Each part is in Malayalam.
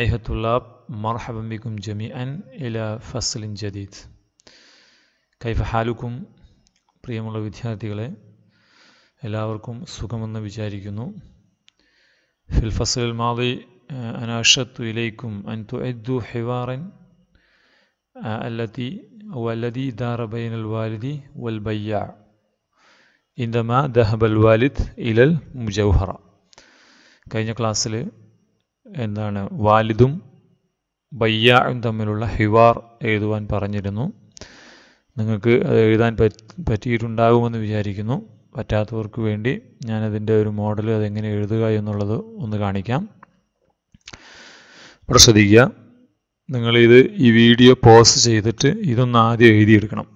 أيها الطلاب مرحبا بكم جميعا إلى فصل جديد كيف حالكم بريم الله പ്രിയമുള്ള വിദ്യാർത്ഥികളെ എല്ലാവർക്കും സുഖമെന്ന് വിചാരിക്കുന്നു في الفصل الماضي آه، أنا أشدت إليكم أن تعدوا حوارا آه، التي أو الذي دار بين الوالد والبياع عندما ذهب الوالد إلى المجوهرة കഴിഞ്ഞ ക്ലാസ്സിൽ എന്താണ് വാലിദും ബയ്യാഴും തമ്മിലുള്ള ഹിവാർ എഴുതുവാൻ പറഞ്ഞിരുന്നു നിങ്ങൾക്ക് അത് എഴുതാൻ പറ്റിയിട്ടുണ്ടാകുമെന്ന് വിചാരിക്കുന്നു പറ്റാത്തവർക്ക് വേണ്ടി ഞാനതിൻ്റെ ഒരു മോഡൽ അതെങ്ങനെ എഴുതുക എന്നുള്ളത് ഒന്ന് കാണിക്കാം ഇവിടെ ശ്രദ്ധിക്കുക നിങ്ങളിത് ഈ വീഡിയോ പോസ് ചെയ്തിട്ട് ഇതൊന്ന് ആദ്യം എഴുതിയെടുക്കണം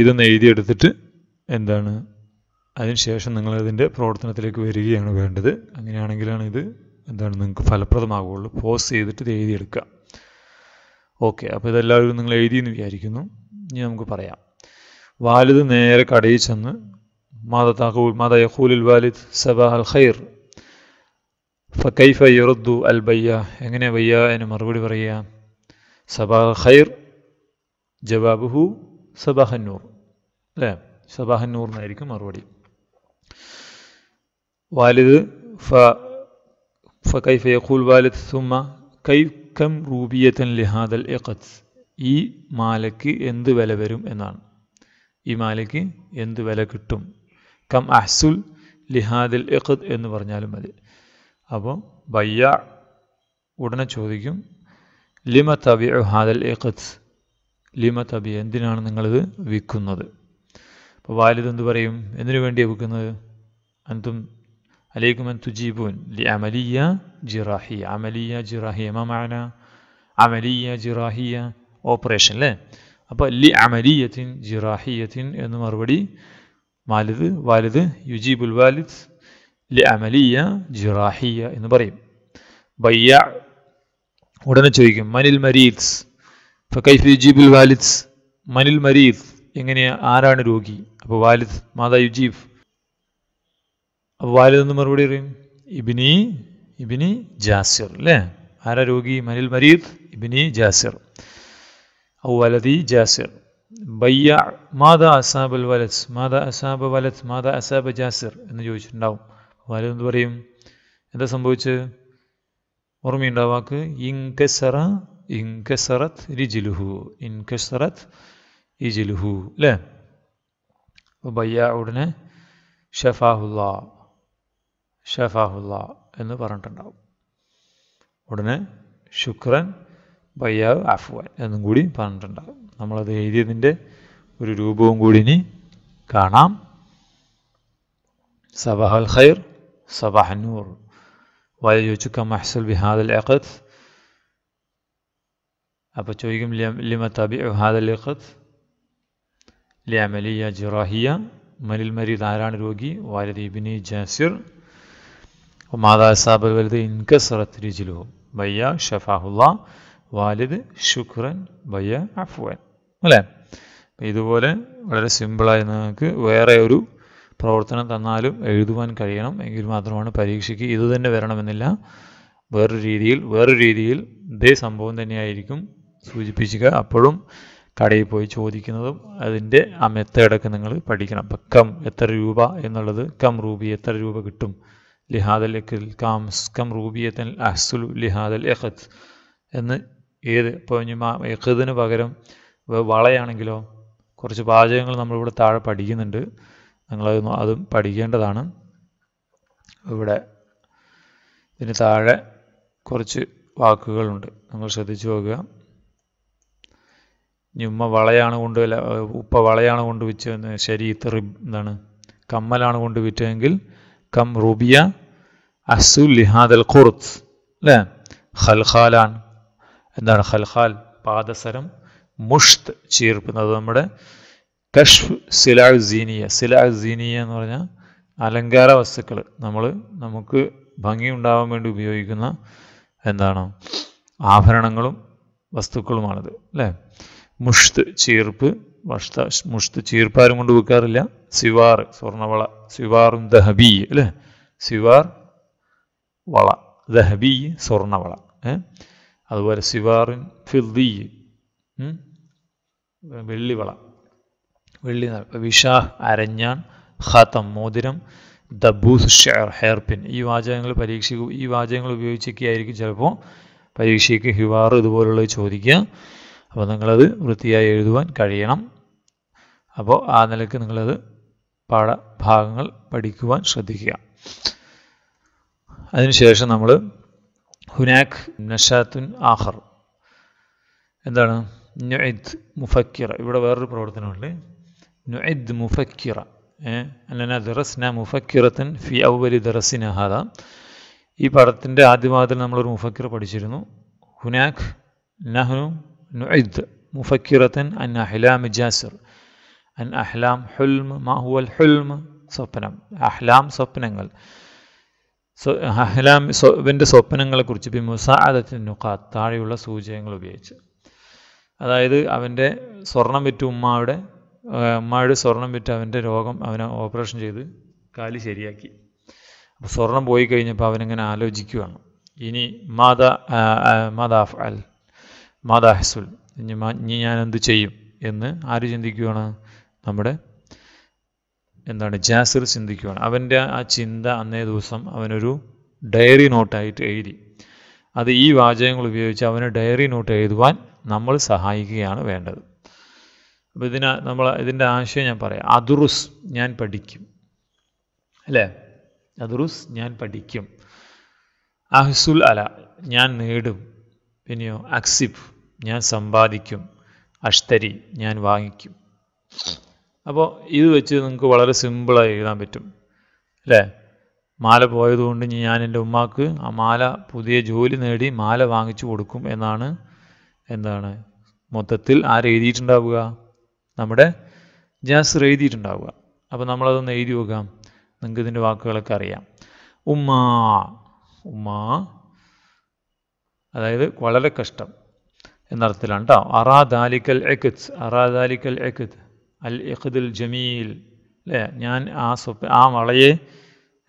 ഇതൊന്ന് എഴുതിയെടുത്തിട്ട് എന്താണ് അതിനുശേഷം നിങ്ങളതിൻ്റെ പ്രവർത്തനത്തിലേക്ക് വരികയാണ് വേണ്ടത് അങ്ങനെയാണെങ്കിലാണ് ഇത് എന്താണ് നിങ്ങൾക്ക് ഫലപ്രദമാകുള്ളൂ പോസ് ചെയ്തിട്ട് ഇത് എഴുതിയെടുക്കുക ഓക്കെ അപ്പോൾ ഇതെല്ലാവരും നിങ്ങൾ എഴുതി എന്ന് വിചാരിക്കുന്നു ഇനി നമുക്ക് പറയാം വാലിദ് നേരെ കടയിൽ ചെന്ന് മാത താഹൂൽ മാത യഹൂൽ വാലിദ് സബാ അൽ ഖൈർ ഫൈഫ യറുദ്ദു അൽ ബയ്യ എങ്ങനെ ബയ്യ എന്ന് മറുപടി പറയുക സബാ അൽ ഖൈർ ജവാബുഹു സബാഹന്നൂർ അല്ലേ സബാഹന്നൂർ എന്നായിരിക്കും മറുപടി വാലിദ് ഫ ഫൈഫ യഖൂൽ വാലിദ് സുമ കൈ കം റൂബിയത്തൻ ലിഹാദൽ എഖത്സ് ഈ മാലയ്ക്ക് എന്ത് വില വരും എന്നാണ് ഈ മാലയ്ക്ക് എന്ത് വില കിട്ടും കം അഹ്സുൽ ലിഹാദിൽ എഖത് എന്ന് പറഞ്ഞാലും മതി അപ്പോൾ ബയ്യ ഉടനെ ചോദിക്കും ലിമ തബി ഹാദൽ എഖത്സ് ലിമ തബി എന്തിനാണ് നിങ്ങളിത് വിൽക്കുന്നത് അപ്പോൾ വാലിദ് എന്ത് പറയും എന്തിനു വേണ്ടിയാണ് വിൽക്കുന്നത് അൻതും عليكم أن تجيبون لعملية جراحية عملية جراحية ما معنى عملية جراحية operation لا أبا لعملية جراحية إنه مرودي والد والد يجيب الوالد لعملية جراحية إنه بريم بيع ഉടനെ ചോദിക്കും മനിൽ മരീദ് ഫക്കൈഫ് യുജീബുൽ വാലിദ് മനിൽ മരീദ് എങ്ങനെയാ أنا روجي أبو والد ماذا يجيب വാലിതെന്ന് മറുപടി പറയും ഇബിനി ഇബിനി ജാസിർ അല്ലേ ആരാ രോഗി മനിൽ മരീദ് ഇബിനി ജാസിർ ഔ വലതി ജാസിർ ബയ്യ മാതാ അസാബൽ വലത് മാതാ അസാബ വലത് മാതാ അസാബ ജാസിർ എന്ന് ചോദിച്ചിട്ടുണ്ടാവും വാലിദ് പറയും എന്താ സംഭവിച്ചത് ഓർമ്മയുണ്ട് ആ വാക്ക് ഇൻകസറ ഇൻകസറത്ത് രിജിലുഹു ഇൻകസറത്ത് ഇജിലുഹു അല്ലേ ബയ്യ ഉടനെ ഷഫാഹുല്ലാ ഷഫാഹുല്ല എന്ന് പറഞ്ഞിട്ടുണ്ടാവും ഉടനെ ശുക്രൻ ബയ്യാവ് അഫ്വാൻ എന്നും കൂടി പറഞ്ഞിട്ടുണ്ടാകും നമ്മളത് എഴുതിയതിൻ്റെ ഒരു രൂപവും കൂടി ഇനി കാണാം صباح الخير صباح النور ويجوك محصل بهذا العقد أبا تويكم لما تابع هذا العقد لعملية جراحية من المريض عران روغي والد ابن جاسر മാതാസാബ് വലുത് ഇൻകസറത്ത് രുചിലുവും ബയ്യ ഷഫാഹുല്ല വാലിദ് ശുക്രൻ ബയ്യ അഫ്വൻ അല്ലേ ഇതുപോലെ വളരെ സിമ്പിളായി നിങ്ങൾക്ക് വേറെ ഒരു പ്രവർത്തനം തന്നാലും എഴുതുവാൻ കഴിയണം എങ്കിൽ മാത്രമാണ് പരീക്ഷയ്ക്ക് ഇത് തന്നെ വരണമെന്നില്ല വേറൊരു രീതിയിൽ വേറൊരു രീതിയിൽ ഇതേ സംഭവം തന്നെയായിരിക്കും സൂചിപ്പിക്കുക അപ്പോഴും കടയിൽ പോയി ചോദിക്കുന്നതും അതിൻ്റെ ആ മെത്തേഡൊക്കെ നിങ്ങൾ പഠിക്കണം അപ്പം കം എത്ര രൂപ എന്നുള്ളത് കം റൂബി എത്ര രൂപ കിട്ടും ലിഹാദൽ ഇക്കിൽ കാംസ് കം റൂബിയത്തൻ അഹ്സുലു ലിഹാദൽ എഖത്ത് എന്ന് ഏത് ഇപ്പോൾ എഹദിന് പകരം വളയാണെങ്കിലോ കുറച്ച് പാചകങ്ങൾ നമ്മളിവിടെ താഴെ പഠിക്കുന്നുണ്ട് നിങ്ങളത് അതും പഠിക്കേണ്ടതാണ് ഇവിടെ ഇതിന് താഴെ കുറച്ച് വാക്കുകളുണ്ട് നിങ്ങൾ ശ്രദ്ധിച്ചു നോക്കുക ഞുമ്മ വളയാണ് കൊണ്ട് ഉപ്പ വളയാണ് കൊണ്ട് വിറ്റെന്ന് ശരി റിബ് എന്താണ് കമ്മലാണ് കൊണ്ട് വിറ്റെങ്കിൽ كم ربيع عسول لهذا القرط لا خلخالان എന്താണ് ഖൽഖാൽ പാദസരം മുഷ്ത് ചീർക്കുന്നത് നമ്മുടെ കഷ്ഫ് സിലാ സീനിയ സിലാ സീനിയ എന്ന് പറഞ്ഞാൽ അലങ്കാര വസ്തുക്കൾ നമ്മൾ നമുക്ക് ഭംഗി ഉണ്ടാവാൻ വേണ്ടി ഉപയോഗിക്കുന്ന എന്താണ് ആഭരണങ്ങളും വസ്തുക്കളുമാണിത് അല്ലേ മുഷ്ത് ചീർപ്പ് വഷ്ട മുഷ്ത ചീർപ്പാരും കൊണ്ട് വെക്കാറില്ല സിവാർ സ്വർണവള സിവാറും ദഹബി അല്ലേ സിവാർ വള ദഹബി സ്വർണവള അതുപോലെ സിവാറിൻ ഫിദ്ദി വെള്ളിവള വെള്ളി വിഷാ അരഞ്ഞാൻ ഖാത്തം മോതിരം ദബൂസ് ഷെയർ ഹെയർ പിൻ ഈ വാചകങ്ങൾ പരീക്ഷയ്ക്ക് ഈ വാചകങ്ങൾ ആയിരിക്കും ചിലപ്പോൾ പരീക്ഷയ്ക്ക് ഹിവാർ ഇതുപോലുള്ളത് ചോദിക്കുക അപ്പോൾ നിങ്ങളത് വൃത്തിയായി എഴുതുവാൻ കഴിയണം അപ്പോൾ ആ നിലയ്ക്ക് നിങ്ങളത് പാഠഭാഗങ്ങൾ പഠിക്കുവാൻ ശ്രദ്ധിക്കുക അതിനുശേഷം നമ്മൾ ഹുനാഖ് നഷാത്തുൻ ആഹർ എന്താണ് നുഇദ് മുഫക്കിറ ഇവിടെ വേറൊരു പ്രവർത്തനമുണ്ട് നുഇദ് മുഫക്കിറ അല്ലാ ദറസ്ന മുഫക്കിറത്തൻ ഫി ഔവലി ദറസിന ഹാദ ഈ പടത്തിൻ്റെ ആദ്യ ഭാഗത്തിൽ നമ്മളൊരു മുഫക്കിർ പഠിച്ചിരുന്നു ഹുനാഖ് നഹ്നു നുഇദ് മുഫക്കിറത്തൻ അന്ന ഹിലാമി ജാസിർ അൻ അഹ്ലാം ഹുൽം മാഹുവൽ ഹുൽമ് സ്വപ്നം അഹ്ലാം സ്വപ്നങ്ങൾ അഹ്ലാം ഇവൻ്റെ സ്വപ്നങ്ങളെ ബി മുസാദത്തിൻ നുഖാത്ത് താഴെയുള്ള സൂചകങ്ങൾ ഉപയോഗിച്ച് അതായത് അവൻ്റെ സ്വർണം വിറ്റ് ഉമ്മാവിടെ ഉമ്മായുടെ സ്വർണം വിറ്റ് അവൻ്റെ രോഗം അവനെ ഓപ്പറേഷൻ ചെയ്ത് കാല് ശരിയാക്കി സ്വർണം പോയി കഴിഞ്ഞപ്പോൾ അവനിങ്ങനെ ആലോചിക്കുകയാണ് ഇനി മാത മാതാ അൽ ഹസുൽ ഇനി ഞാൻ എന്ത് ചെയ്യും എന്ന് ആര് ചിന്തിക്കുകയാണ് നമ്മുടെ എന്താണ് ജാസിർ ചിന്തിക്കുകയാണ് അവൻ്റെ ആ ചിന്ത അന്നേ ദിവസം അവനൊരു ഡയറി നോട്ടായിട്ട് എഴുതി അത് ഈ വാചകങ്ങൾ ഉപയോഗിച്ച് അവന് ഡയറി നോട്ട് എഴുതുവാൻ നമ്മൾ സഹായിക്കുകയാണ് വേണ്ടത് അപ്പോൾ ഇതിന് നമ്മൾ ഇതിൻ്റെ ആശയം ഞാൻ പറയാം അതുറുസ് ഞാൻ പഠിക്കും അല്ലേ അതുറുസ് ഞാൻ പഠിക്കും അഹ്സുൽ അല ഞാൻ നേടും പിന്നെയോ അക്സിബ് ഞാൻ സമ്പാദിക്കും അഷ്തരി ഞാൻ വാങ്ങിക്കും അപ്പോൾ ഇത് വെച്ച് നിങ്ങൾക്ക് വളരെ സിമ്പിളായി എഴുതാൻ പറ്റും അല്ലേ മാല പോയതുകൊണ്ട് ഞാൻ എൻ്റെ ഉമ്മാക്ക് ആ മാല പുതിയ ജോലി നേടി മാല വാങ്ങിച്ചു കൊടുക്കും എന്നാണ് എന്താണ് മൊത്തത്തിൽ ആരെ എഴുതിയിട്ടുണ്ടാവുക നമ്മുടെ ജാസ് എഴുതിയിട്ടുണ്ടാവുക അപ്പോൾ നമ്മളതൊന്ന് എഴുതി നോക്കാം നിങ്ങൾക്ക് ഇതിൻ്റെ വാക്കുകളൊക്കെ അറിയാം ഉമ്മാ ഉമ്മാ അതായത് വളരെ കഷ്ടം എന്നർത്ഥത്തിലാണ് കേട്ടോ അറാദാലിക്കൽ എക്കത്ത് അറാദാലിക്കൽ എക്കിത്ത് അൽ ഇഖ്ദുൽ ജമീൽ അല്ലേ ഞാൻ ആ സ്വപ്ന ആ വളയെ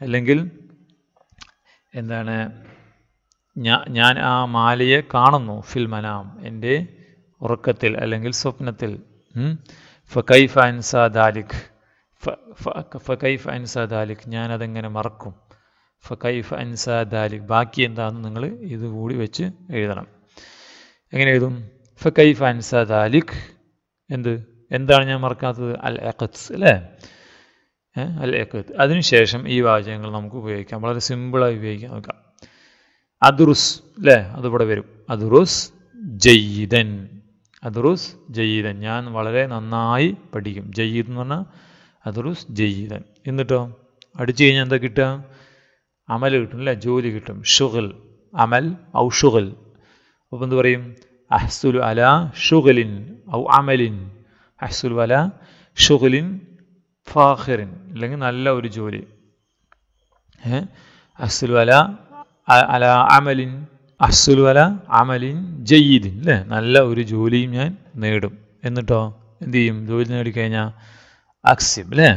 അല്ലെങ്കിൽ എന്താണ് ഞാൻ ആ മാലയെ കാണുന്നു ഫിൽ മനാം എൻ്റെ ഉറക്കത്തിൽ അല്ലെങ്കിൽ സ്വപ്നത്തിൽ ഫൈഫ് അൻസാ ദാലിഖ് ഫൈഫ് അൻസാ ദാലിഖ് ഞാനതെങ്ങനെ മറക്കും ഫൈഫ് അൻസാ ദാലിഖ് ബാക്കി എന്താണെന്ന് നിങ്ങൾ ഇത് കൂടി വെച്ച് എഴുതണം എങ്ങനെ എഴുതും ഫൈഫ് അൻസാ ദാലിഖ് എന്ത് എന്താണ് ഞാൻ മറക്കാത്തത് അൽ എഖത്ത് അല്ലേ അൽ എഖത്ത് അതിനുശേഷം ഈ വാചകങ്ങൾ നമുക്ക് ഉപയോഗിക്കാം വളരെ സിമ്പിളായി ഉപയോഗിക്കാം നോക്കാം അദുറുസ് അല്ലേ അതിവിടെ വരും അദുറുസ് ജയ്യിദൻ അദുറുസ് ജയ്യിദൻ ഞാൻ വളരെ നന്നായി പഠിക്കും ജയ്യിദ് എന്ന് പറഞ്ഞാൽ അദുറുസ് ജയ്യിദൻ എന്നിട്ടോ അടിച്ചു കഴിഞ്ഞാൽ എന്താ കിട്ടുക അമൽ കിട്ടും അല്ലേ ജോലി കിട്ടും ഷുഗൽ അമൽ ഔ ഷുഗൽ അപ്പോൾ എന്ത് പറയും അഹ്സുൽ അല ഷുഗലിൻ ഔ അമലിൻ ഹസുൽ വല ഷുഹുലിൻ ഫാഹിറിൻ അല്ലെങ്കിൽ നല്ല ഒരു ജോലി ഹസുൽ വല അല അമലിൻ അസുൽ വല അമലിൻ ജയ്യീദിൻ അല്ലേ നല്ല ഒരു ജോലിയും ഞാൻ നേടും എന്നിട്ടോ എന്തു ചെയ്യും ജോലി നേടിക്കഴിഞ്ഞാൽ അക്സിബ് അല്ലേ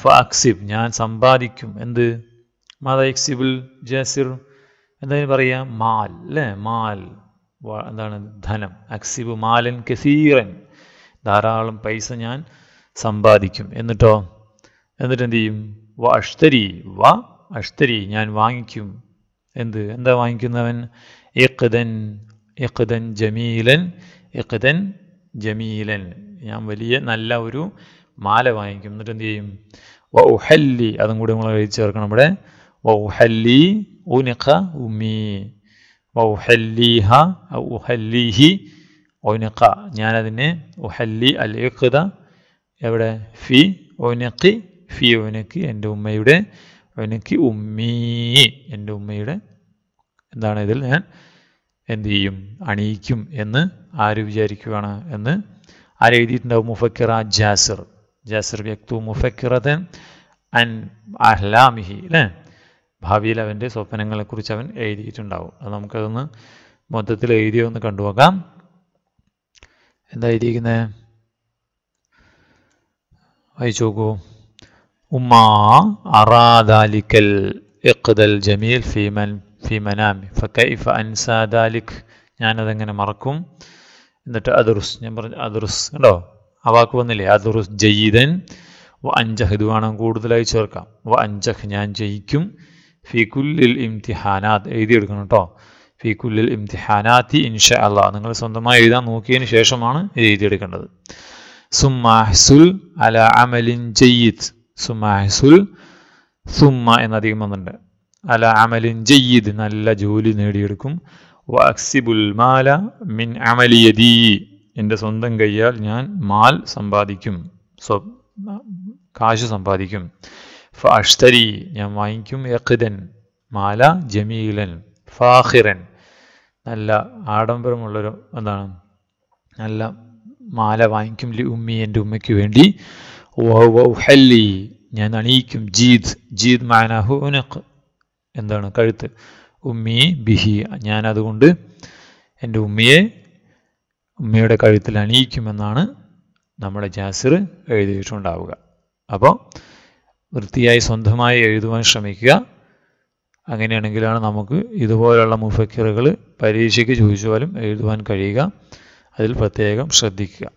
ഫ അക്സിബ് ഞാൻ സമ്പാദിക്കും എന്ത് മാത എക്സിബിൾ ജാസിർ എന്തായാലും പറയുക മാൽ അല്ലേ മാൽ എന്താണ് ധനം അക്സിബ് മാലൻ കസീറൻ ധാരാളം പൈസ ഞാൻ സമ്പാദിക്കും എന്നിട്ടോ എന്നിട്ട് എന്ത് ചെയ്യും വ അഷ്തരി വ അഷ്തരി ഞാൻ വാങ്ങിക്കും എന്ത് എന്താ വാങ്ങിക്കുന്നവൻ ഇഖ്ദൻ ഇഖ്ദൻ ജമീലൻ ഇഖ്ദൻ ജമീലൻ ഞാൻ വലിയ നല്ല ഒരു മാല വാങ്ങിക്കും എന്നിട്ട് എന്ത് ചെയ്യും വ ഉഹല്ലി അതും കൂടി നമ്മൾ എഴുതി ചേർക്കണം ഇവിടെ വ ഉഹല്ലി ഉനിഖ ഉമി വ ഉഹല്ലിഹ ഉഹല്ലിഹി ഒനുക്ക ഞാനതിന് ഉഹല്ലി അൽ ഇഖ്ദ എവിടെ ഫി ഒനക്കി ഫി ഒനക്കി എൻ്റെ ഉമ്മയുടെ ഒനക്കി ഉമ്മീ എൻ്റെ ഉമ്മയുടെ എന്താണ് ഇതിൽ ഞാൻ എന്തു ചെയ്യും അണിയിക്കും എന്ന് ആര് വിചാരിക്കുകയാണ് എന്ന് എഴുതിയിട്ടുണ്ടാവും മുഫക്കിറ ജാസിർ ജാസിർ വ്യക്തു മുഫക്കിറത് അൻ അഹ്ലാമിഹി അല്ലേ ഭാവിയിൽ അവൻ്റെ സ്വപ്നങ്ങളെക്കുറിച്ച് അവൻ എഴുതിയിട്ടുണ്ടാവും അത് നമുക്കതൊന്ന് മൊത്തത്തിൽ എഴുതിയൊന്ന് കണ്ടുപോകാം എന്താ എഴുതിയിരിക്കുന്നത് വായിച്ചു നോക്കൂ ഉമ്മാ അറാദാലിക്കൽ ഇഖ്ദൽ ജമീൽ ഫീമൻ ഫീമനാമി ഫക്കൈഫ അൻസാ ഞാനതെങ്ങനെ മറക്കും എന്നിട്ട് അദുറുസ് ഞാൻ പറഞ്ഞു അദുറുസ് കണ്ടോ ആ വാക്ക് വന്നില്ലേ അദുറുസ് ജയ്യിദൻ വ അഞ്ചഹ് ഇത് വേണം കൂടുതലായി ചേർക്കാം വ അഞ്ചഹ് ഞാൻ ജയിക്കും കുല്ലിൽ ഇംതിഹാനാദ് എഴുതിയെടുക്കണം കേട്ടോ ഫി കുല്ലിൽ ഇംതിഹാനാത്തി ഇൻഷ അല്ല നിങ്ങൾ സ്വന്തമായി എഴുതാൻ നോക്കിയതിന് ശേഷമാണ് എഴുതിയെടുക്കേണ്ടത് സുമാഹ്സുൽ അല അമലിൻ ജയ്യിദ് സുമാഹ്സുൽ സുമ എന്നധികം വന്നിട്ടുണ്ട് അല അമലിൻ ജയ്യിദ് നല്ല ജോലി നേടിയെടുക്കും വാക്സിബുൽ മാല മിൻ അമലിയതി എൻ്റെ സ്വന്തം കയ്യാൽ ഞാൻ മാൽ സമ്പാദിക്കും സ്വ കാശ് സമ്പാദിക്കും ഫ അഷ്തരി ഞാൻ വാങ്ങിക്കും യഖിദൻ മാല ജമീലൻ ഫാഹിറൻ നല്ല ആഡംബരമുള്ളൊരു എന്താണ് നല്ല മാല വാങ്ങിക്കും ലി ഉമ്മി എൻ്റെ ഉമ്മയ്ക്ക് വേണ്ടി ഹല്ലി ഞാൻ അണിയിക്കും ജീദ് ജീദ് മാനാഹു ഉനഖ് എന്താണ് കഴുത്ത് ഉമ്മി ബിഹി ഞാൻ അതുകൊണ്ട് എൻ്റെ ഉമ്മയെ ഉമ്മയുടെ കഴുത്തിൽ അണിയിക്കുമെന്നാണ് നമ്മുടെ ജാസിർ എഴുതിയിട്ടുണ്ടാവുക അപ്പോൾ വൃത്തിയായി സ്വന്തമായി എഴുതുവാൻ ശ്രമിക്കുക അങ്ങനെയാണെങ്കിലാണ് നമുക്ക് ഇതുപോലെയുള്ള മുഫക്കിറുകൾ പരീക്ഷയ്ക്ക് ചോദിച്ചാലും എഴുതുവാൻ കഴിയുക അതിൽ പ്രത്യേകം ശ്രദ്ധിക്കുക